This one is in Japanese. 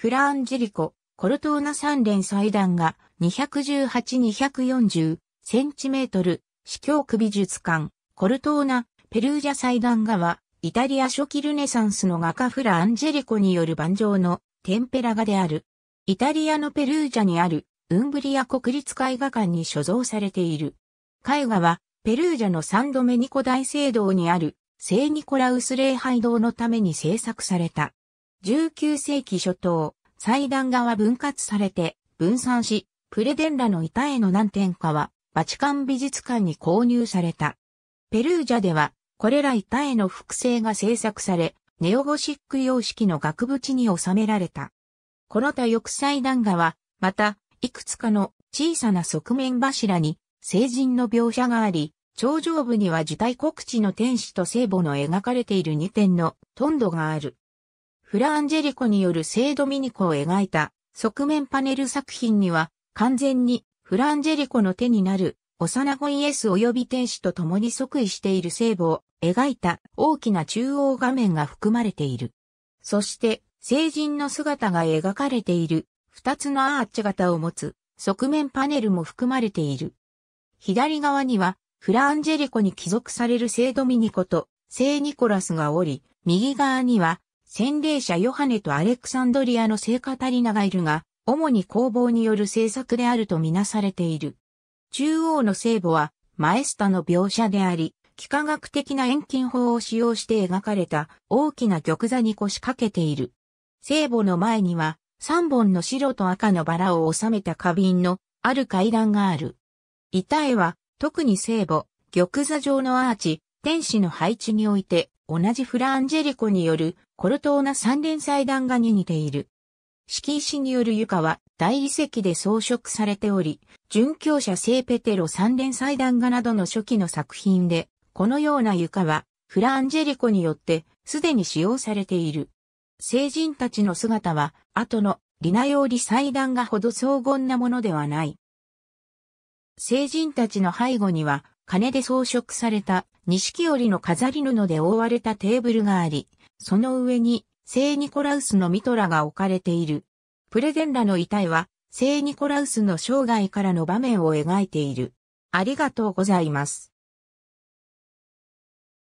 フランジェリコ、コルトーナ三連祭壇が218-240センチメートル、司教区美術館、コルトーナ、ペルージャ祭壇画は、イタリア初期ルネサンスの画家フラ・アンジェリコによる盤上のテンペラ画である。イタリアのペルージャにあるウンブリア国立絵画館に所蔵されている。絵画は、ペルージャのサンドメニコ大聖堂にある聖ニコラウス礼拝堂のために制作された。19世紀初頭、祭壇画は分割されて、分散し、プレデンラの板絵の何点かは、バチカン美術館に購入された。ペルージャでは、これら板絵の複製が制作され、ネオゴシック様式の額縁に収められた。この他翼祭壇画は、また、いくつかの小さな側面柱に、成人の描写があり、頂上部には受胎告知の天使と聖母の描かれている2点のトンドがある。フラ・アンジェリコによる聖ドミニコを描いた側面パネル作品には完全にフラ・アンジェリコの手になる幼子イエス及び天使と共に即位している聖母を描いた大きな中央画面が含まれている。そして聖人の姿が描かれている二つのアーチ型を持つ側面パネルも含まれている。左側にはフラ・アンジェリコに帰属される聖ドミニコと聖ニコラスがおり、右側には洗礼者ヨハネとアレクサンドリアの聖カタリナがいるが、主に工房による制作であるとみなされている。中央の聖母は、マエスタの描写であり、幾何学的な遠近法を使用して描かれた大きな玉座に腰掛けている。聖母の前には、三本の白と赤のバラを収めた花瓶のある階段がある。板絵は、特に聖母、玉座状のアーチ、天使の配置において、同じフランジェリコによるコルトーナ三連祭壇画に似ている。敷石による床は大理石で装飾されており、殉教者聖ペテロ三連祭壇画などの初期の作品で、このような床はフランジェリコによってすでに使用されている。聖人たちの姿は後のリナ用理祭壇画ほど荘厳なものではない。聖人たちの背後には金で装飾された錦織の飾り布で覆われたテーブルがあり、その上に聖ニコラウスのミトラが置かれている。プレゼンラの遺体は聖ニコラウスの生涯からの場面を描いている。ありがとうございます。